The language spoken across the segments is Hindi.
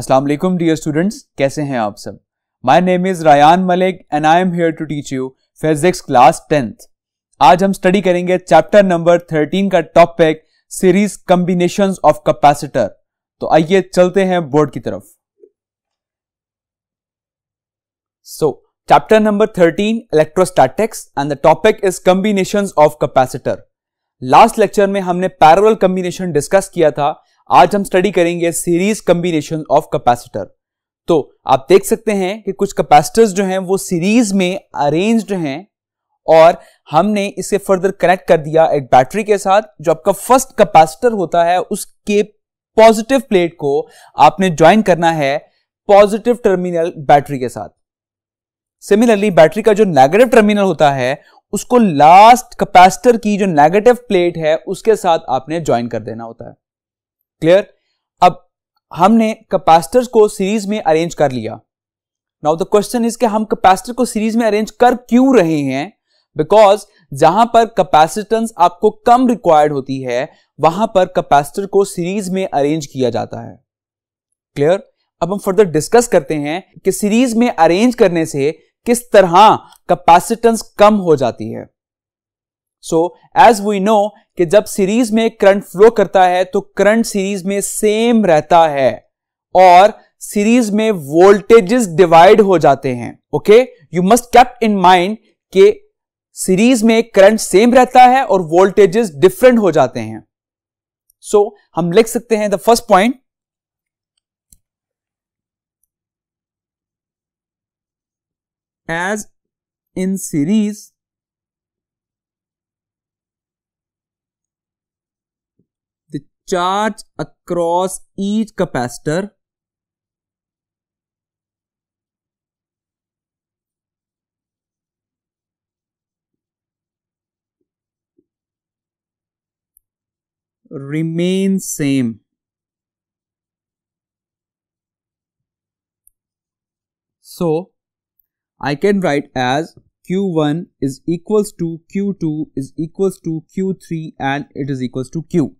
अस्सलाम वालेकुम डियर स्टूडेंट्स कैसे हैं आप सब my name is Rayan Malik and I am here to teach you physics class tenth आज हम स्टडी करेंगे चैप्टर नंबर थर्टीन का topic series combination of capacitor तो आइए चलते हैं बोर्ड की तरफ so chapter number thirteen electrostatics and the topic is combination of capacitor last lecture में हमने पैरोल कम्बिनेशन डिस्कस किया था आज हम स्टडी करेंगे सीरीज कम्बिनेशन ऑफ कैपेसिटर तो आप देख सकते हैं कि कुछ कैपेसिटर्स जो हैं वो सीरीज में अरेंज्ड हैं और हमने इसे फर्दर कनेक्ट कर दिया एक बैटरी के साथ जो आपका फर्स्ट कैपेसिटर होता है उसके पॉजिटिव प्लेट को आपने ज्वाइन करना है पॉजिटिव टर्मिनल बैटरी के साथ सिमिलरली बैटरी का जो नेगेटिव टर्मिनल होता है उसको लास्ट कैपेसिटर की जो नेगेटिव प्लेट है उसके साथ आपने ज्वाइन कर देना होता है क्लियर अब हमने कैपेसिटर्स को सीरीज में अरेंज कर लिया नाउ द क्वेश्चन इज कि हम कैपेसिटर को सीरीज में अरेंज कर क्यों रहे हैं बिकॉज जहां पर कैपेसिटेंस आपको कम रिक्वायर्ड होती है वहां पर कैपेसिटर को सीरीज में अरेंज किया जाता है क्लियर अब हम फर्दर डिस्कस करते हैं कि सीरीज में अरेंज करने से किस तरह कैपेसिटेंस कम हो जाती है सो एज वी नो कि जब सीरीज में करंट फ्लो करता है तो करंट सीरीज में सेम रहता है और सीरीज में वोल्टेजेस डिवाइड हो जाते हैं okay you must kept in mind के सीरीज में करंट सेम रहता है और वोल्टेजेस डिफरेंट हो जाते हैं सो so, हम लिख सकते हैं the first point as in series charge across each capacitor remain same. So, I can write as Q1 is equals to Q2 is equals to Q3 and it is equals to Q.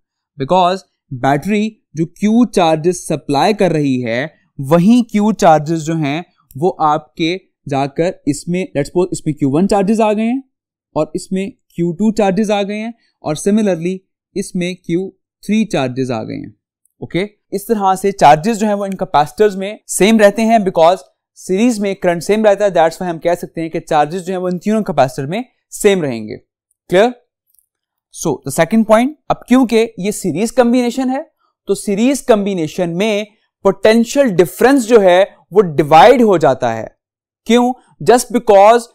Because battery जो क्यू चार्जेस सप्लाई कर रही है वही क्यू चार्जेस जो हैं वो आपके जाकर इसमें लेट्स सपोज इसमें क्यू वन चार्जेस आ गए हैं और इसमें क्यू टू चार्जेस आ गए हैं और सिमिलरली इसमें क्यू थ्री चार्जेस आ गए हैं ओके okay? इस तरह से चार्जेस जो हैं वो इन कैपेसिटर्स में सेम रहते हैं बिकॉज सीरीज में करंट सेम रहता है दैट्स वाई हम कह सकते हैं कि चार्जेस जो हैं वो इन तीनों कैपेसिटर में सेम रहेंगे clear so the second point अब क्योंकि ये सीरीज कंबिनेशन है तो सीरीज कंबिनेशन में पोटेंशियल डिफरेंस जो है वो डिवाइड हो जाता है क्यों just because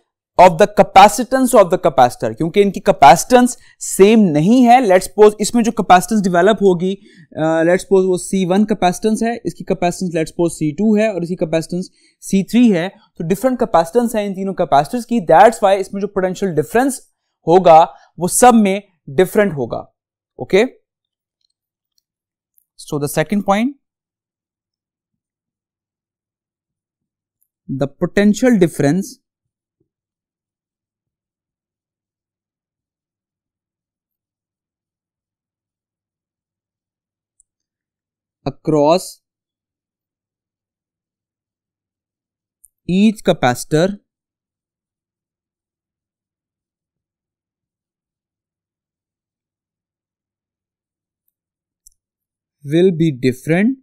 of the capacitance of the capacitor क्योंकि इनकी कैपेसिटेंस सेम नहीं है लेट सपोज इसमें जो कैपेसिटेंस डिवेलप होगी लेट uh, सपोज वो सी वन कैपेसिटेंस है इसकी capacitance let suppose C two है और इसकी कैपेसिटेंस सी थ्री है तो डिफरेंट कैपेसिटेंस है इन तीनों कैपेसिटर्स की दैट्स वाई इसमें जो पोटेंशियल डिफरेंस होगा वो सब में डिफरेंट होगा okay so the second point the potential difference across each capacitor will be different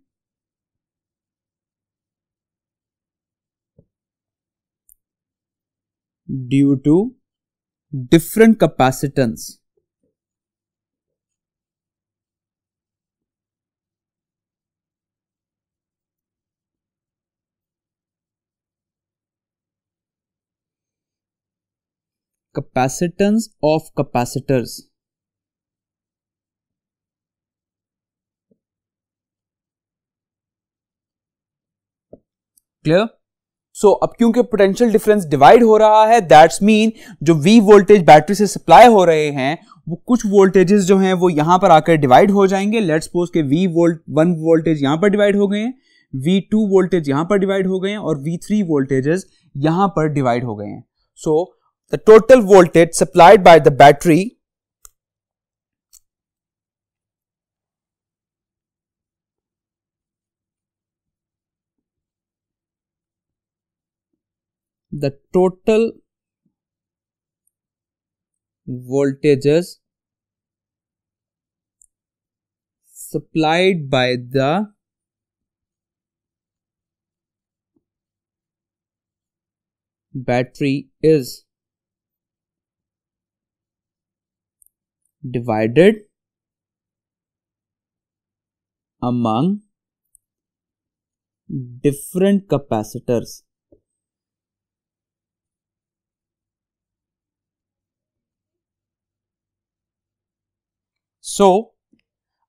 due to different capacitance. Capacitance of capacitors. Clear so so, अब क्योंकि पोटेंशियल डिफरेंस डिवाइड हो रहा है दैट्स मीन जो वी वोल्टेज बैटरी से सप्लाई हो रहे हैं वो कुछ वोल्टेजेस जो हैं वो यहां पर आकर डिवाइड हो जाएंगे लेट्स सपोज के वी वोल्ट वन वोल्टेज यहां पर डिवाइड हो गए हैं वी टू वोल्टेज यहां पर डिवाइड हो गए हैं और वी थ्री वोल्टेजेस यहां पर डिवाइड हो गए हैं so the total voltage supplied by the battery the total voltages supplied by the battery is divided among different capacitors so so,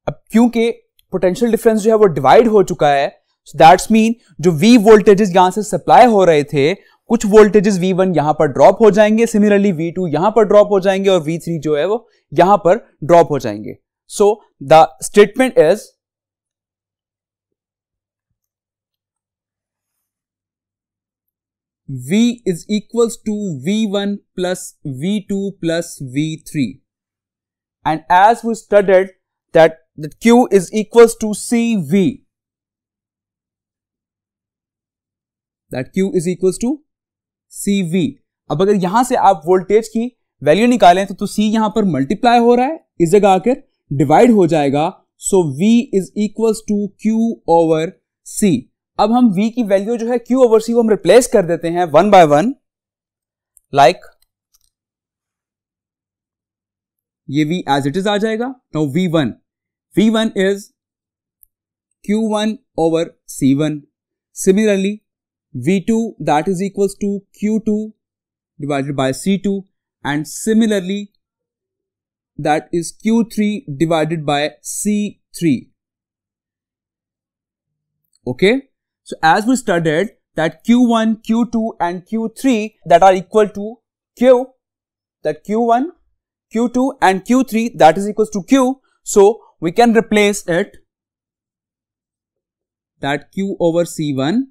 अब क्योंकि पोटेंशियल डिफरेंस जो है वो डिवाइड हो चुका है सो दैट्स मीन जो वी वोल्टेजेस यहां से सप्लाई हो रहे थे कुछ वोल्टेजेस V1 वन यहां पर ड्रॉप हो जाएंगे सिमिलरली V2 टू यहां पर ड्रॉप हो जाएंगे और V3 जो है वो यहां पर ड्रॉप हो जाएंगे so the statement is V is equals to V1 plus V2 plus V3. and as we studied that that q is equals to cv that q is equals to cv अब अगर यहां से आप वोल्टेज की वैल्यू निकालें तो, तो c यहां पर मल्टीप्लाई हो रहा है इस जगह आकर डिवाइड हो जाएगा so V is equals to Q over C अब हम वी की वैल्यू जो है क्यू ओवर सी को हम रिप्लेस कर देते हैं वन बाय वन लाइक ये v एज इट इज आ जाएगा no V one V one is Q one over C one similarly V two that is equal to Q two divided by C two and similarly that is Q three divided by C three okay so as we studied that Q one Q two and Q three that are equal to Q that Q one Q2 and Q3 that is equals to Q. So we can replace it that Q over C1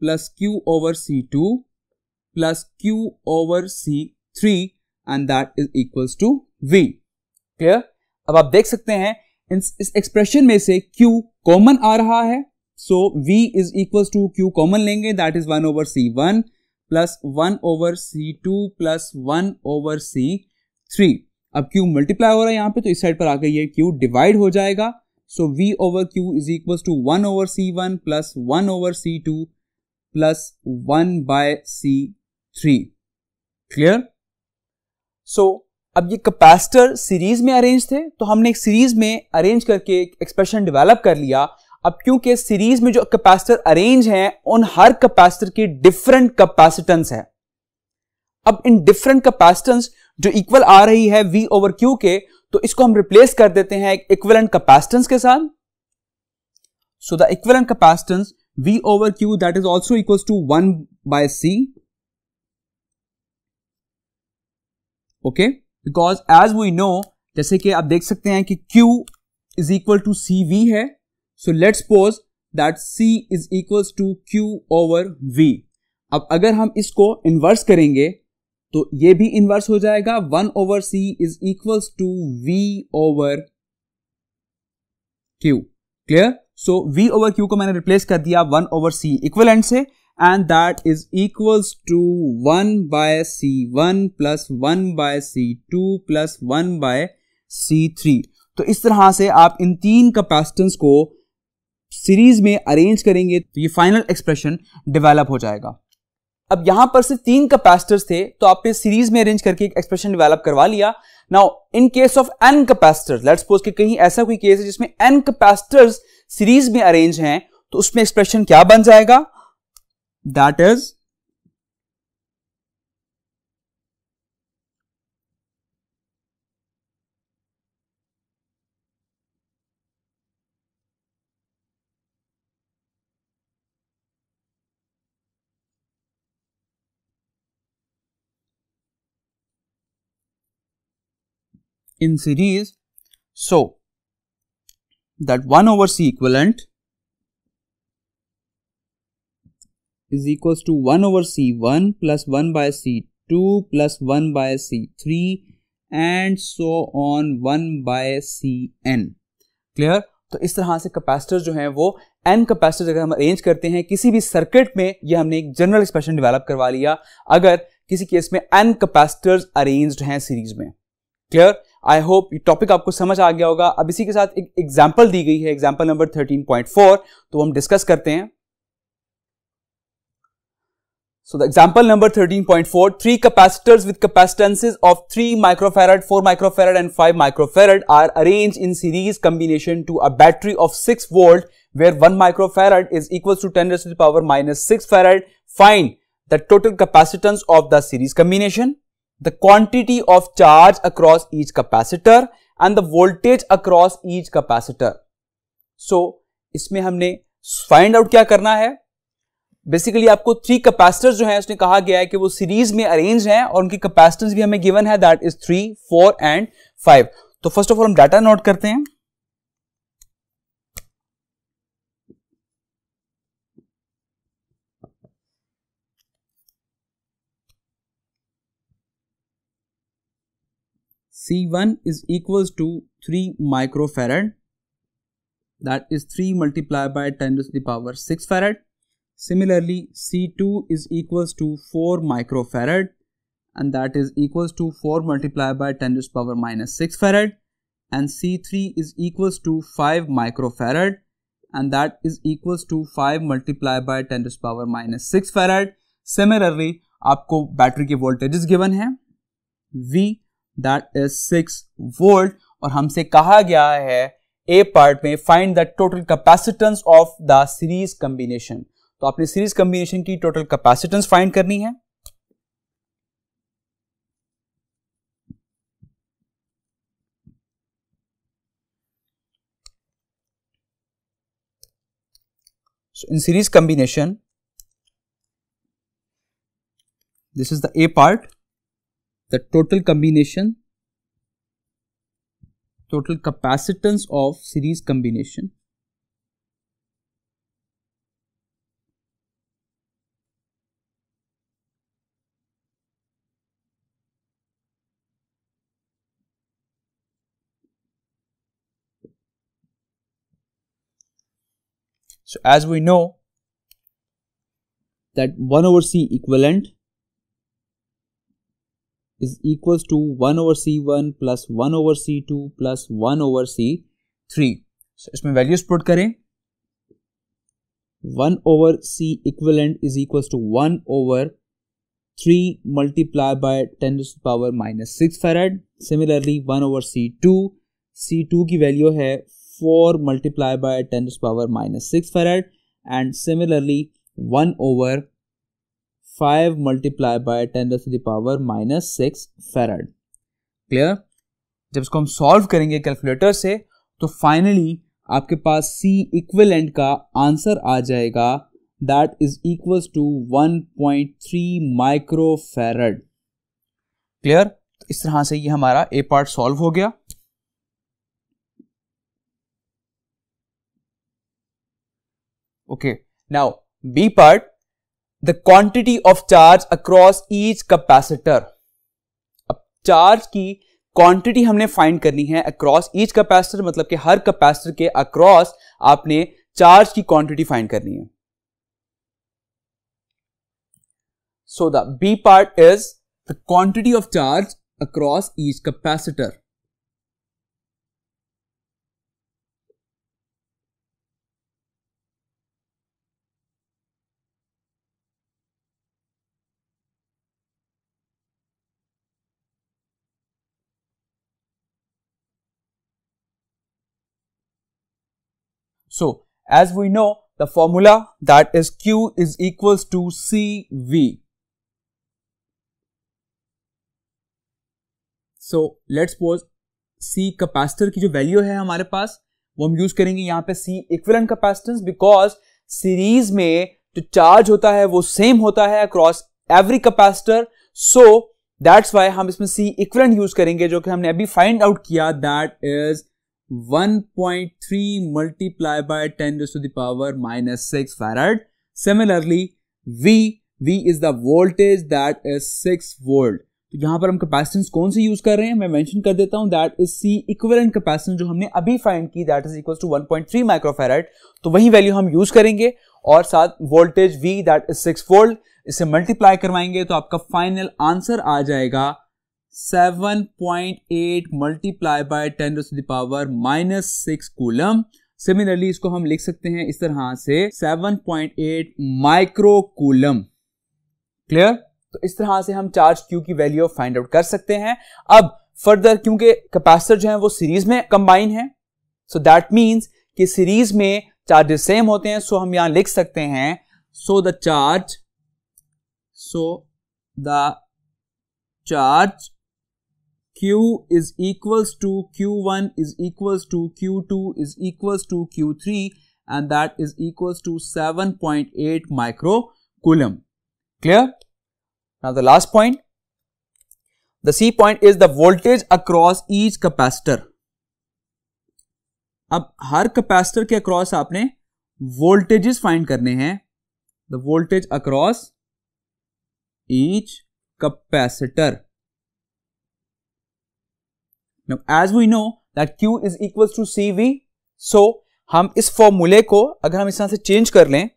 plus Q over C2 plus Q over C3 and that is equals to V. Clear अब आप देख सकते हैं इस एक्सप्रेशन में से Q कॉमन आ रहा है so V is equals to Q common लेंगे that is 1 over c1 one plus one over C two plus one over C three अब क्यू मल्टीप्लाई हो रहा है यहाँ पे तो इस साइड पर आकर ये क्यू डिवाइड हो जाएगा so V over Q is equal to one over C one plus one over C two plus one by C three clear so अब ये कैपेसिटर सीरीज में अरेंज थे तो हमने एक सीरीज में अरेंज करके एक एक्सप्रेशन डेवलप कर लिया अब क्योंकि सीरीज में जो कैपेसिटर अरेंज हैं उन हर कैपेसिटर के डिफरेंट कैपेसिटेंस है अब इन डिफरेंट कैपेसिटेंस जो इक्वल आ रही है वी ओवर क्यू के तो इसको हम रिप्लेस कर देते हैं इक्वलेंट कैपेसिटेंस के साथ so the equivalent capacitance V over Q that is also equal to one by C okay because as we know जैसे कि आप देख सकते हैं कि Q is equal to C V है so let's suppose that C is equal to Q over V अब अगर हम इसको इन्वर्स करेंगे तो ये भी इन्वर्स हो जाएगा one over C is equals to V over Q clear so V over Q को मैंने रिप्लेस कर दिया वन ओवर सी एंड से and that is equals to one by C one plus one by C two plus one by C three तो इस तरह से आप इन तीन कैपेसिटेंस को सीरीज में अरेंज करेंगे तो ये फाइनल एक्सप्रेशन डेवलप हो जाएगा अब यहां पर सिर्फ तीन कैपेसिटर्स थे तो आपने सीरीज में अरेंज करके एक एक्सप्रेशन डेवलप करवा लिया now in case of n capacitors let's suppose कि कहीं ऐसा कोई केस है जिसमें एन कैपेसिटर्स सीरीज में अरेंज हैं तो उसमें एक्सप्रेशन क्या बन जाएगा that is in series. So, that 1 over C equivalent is equals to 1 over C1 plus 1 by C2 plus 1 by C3 and so on 1 by Cn. Clear? तो इस तरह से कैपेसिटर जो हैं वो एन कैपेसिटर अगर हम अरेंज करते हैं किसी भी सर्किट में ये हमने एक जनरल एक्सप्रेशन डेवलप करवा लिया अगर किसी केस में एन कैपेसिटर्स अरेंज्ड हैं सीरीज में क्लियर आई होप ये टॉपिक आपको समझ आ गया होगा अब इसी के साथ एक एग्जाम्पल दी गई है एग्जाम्पल नंबर 13.4 तो हम डिस्कस करते हैं so the example number 13.4 point four three capacitors with capacitances of three microfarad four microfarad and five microfarad are arrange in series combination to a battery of six volt where one microfarad is equal to ten power minus six farad find the total capacitance of the series combination the quantity of charge across each capacitor and the voltage across each capacitor. So, इसमें हमने फाइंड आउट क्या करना है बेसिकली आपको थ्री कैपेसिटर जो है उसने कहा गया है कि वो सीरीज में अरेंज हैं और उनकी कैपेसिटेंस भी हमें गिवन है that is three four and five तो फर्स्ट ऑफ ऑल हम डाटा नोट करते हैं C1 is equals to 3 microfarad that is 3 multiplied by 10 to the power 6 farad. Similarly, C2 is equals to 4 microfarad and that is equals to 4 multiplied by 10 to the power minus 6 farad and C3 is equals to 5 microfarad and that is equals to 5 multiplied by 10 to the power minus 6 farad. Similarly, आपको बैटरी के वोल्टेजेस गिवन हैं V that is six volt और हमसे कहा गया है ए पार्ट में find the total capacitance of the series combination तो आपने सीरीज कॉम्बिनेशन की टोटल कैपेसिटेंस फाइंड करनी है in series series this is the A part the total combination total capacitance of series combination So as we know that 1 over C equivalent is equals to 1 over c1 plus 1 over c2 plus 1 over c3 so isme values put kare 1 over c equivalent is equals to 1 over 3 multiplied by 10 to the power minus 6 farad similarly 1 over c2 c2 ki value hai 4 multiplied by 10 to the power minus 6 farad and similarly 1 over five multiply by ten to the power minus six farad clear जब इसको हम सॉल्व करेंगे कैलकुलेटर से तो फाइनली आपके पास C एंड का आंसर आ जाएगा that is equal to 1.3 microfarad clear तो इस तरह से ये हमारा ए पार्ट सॉल्व हो गया okay now B part the quantity of charge across each capacitor अब चार्ज की क्वांटिटी हमने फाइंड करनी है अक्रॉस ईच कैपेसिटर मतलब कि हर कैपेसिटर के अक्रॉस आपने चार्ज की क्वांटिटी फाइंड करनी है so the B part is the quantity of charge across each capacitor So as we know, the formula that is Q is equals to C V. So let's suppose C capacitor की जो value है हमारे पास वो हम use करेंगे यहाँ पे C equivalent capacitance because series में जो charge होता है वो same होता है across every capacitor. So that's why हम इसमें C equivalent use करेंगे जो कि हमने अभी find out किया that is 1.3 multiplied by 10 raised to the power minus 6 farad. Similarly, V, V is the voltage that is 6 volt. तो यहाँ पर हम कैपेसिटेंस कौन से यूज कर रहे हैं मैं मेंशन कर देता हूँ that is C equivalent capacitance जो हमने अभी फाइंड की that is equal to 1.3 microfarad तो वही वैल्यू हम यूज करेंगे और साथ voltage V that is 6 volt इसे मल्टीप्लाई करवाएंगे तो आपका फाइनल आंसर आ जाएगा 7.8 multiply by ten to the power minus six coulomb similarly इसको हम लिख सकते हैं इस तरह से 7.8 माइक्रो कूलम क्लियर तो इस तरह से हम चार्ज क्यू की वैल्यू फाइंड आउट कर सकते हैं अब फर्दर क्योंकि कैपेसिटर जो है वो सीरीज में कंबाइन है सो दैट मीन्स कि सीरीज में चार्जेस सेम होते हैं सो हम यहां लिख सकते हैं so the charge so the charge Q is equals to Q1 is equals to Q2 is equals to Q3 and that is equals to 7.8 micro coulomb. Clear? Now the last point, the C point is the voltage across each capacitor. अब हर कैपेसिटर के अक्रॉस आपने वोल्टेजेस फाइंड करने हैं the voltage across each capacitor Now, as we know that Q is equals to CV, so हम इस फॉर्मूले को अगर हम इस तरह से चेंज कर लें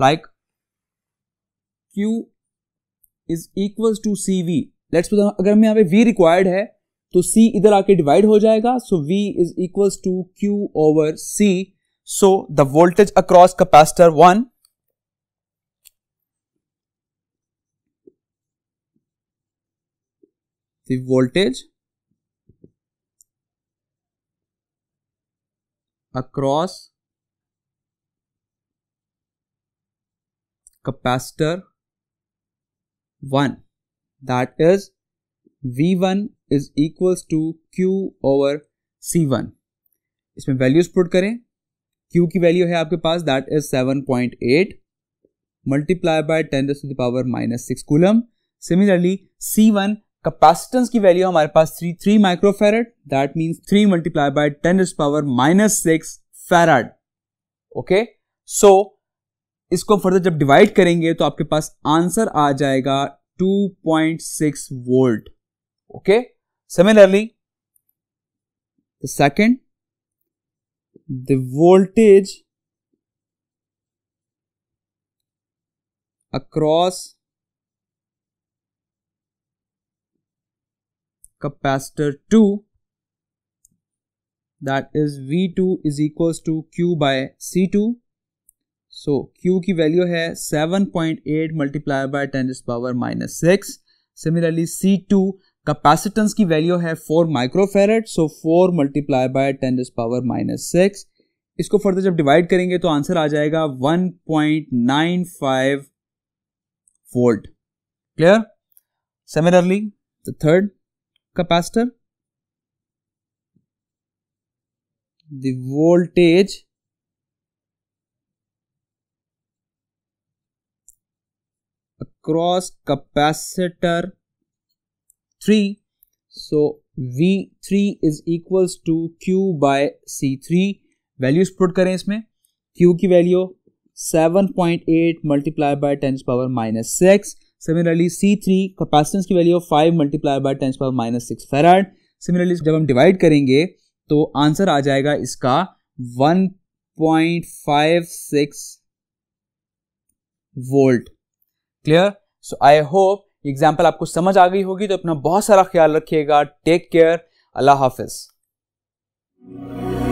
like Q is equals to C V let's अगर हमें यहाँ पे V रिक्वायर्ड है तो C इधर आके डिवाइड हो जाएगा so V is equals to Q over C so the voltage across capacitor one the across capacitor 1 that is V1 is equals to Q over C1 इसमें वैल्यूज पुट करें Q की वैल्यू है आपके पास that is 7.8 multiply by ten to the power minus six coulomb similarly C one capacitance की वैल्यू हमारे पास three three microfarad that means three multiply by ten is power minus six farad okay so इसको फर्दर जब डिवाइड करेंगे तो आपके पास आंसर आ जाएगा 2.6 volt okay similarly second the voltage across capacitor 2 that is V2 is equals to Q by C2 so so, Q की वैल्यू है 7.8 point eight multiply by ten is power minus six similarly C two capacitance की वैल्यू है 4 microfarad so 4 multiply by ten is power minus six इसको फर्दर जब डिवाइड करेंगे तो आंसर आ जाएगा 1.95 volt clear similarly the third capacitor the voltage across capacitor three so V three is equal to Q by C three values put करें इसमें क्यू की value seven point eight multiply by ten power minus six similarly C three capacitance की value of five multiply by tens power minus six farad similarly जब हम डिवाइड करेंगे तो आंसर आ जाएगा इसका one point five six volt clear so I hope example आपको समझ आ गई होगी तो अपना बहुत सारा ख्याल रखिएगा टेक केयर अल्लाह हाफिज़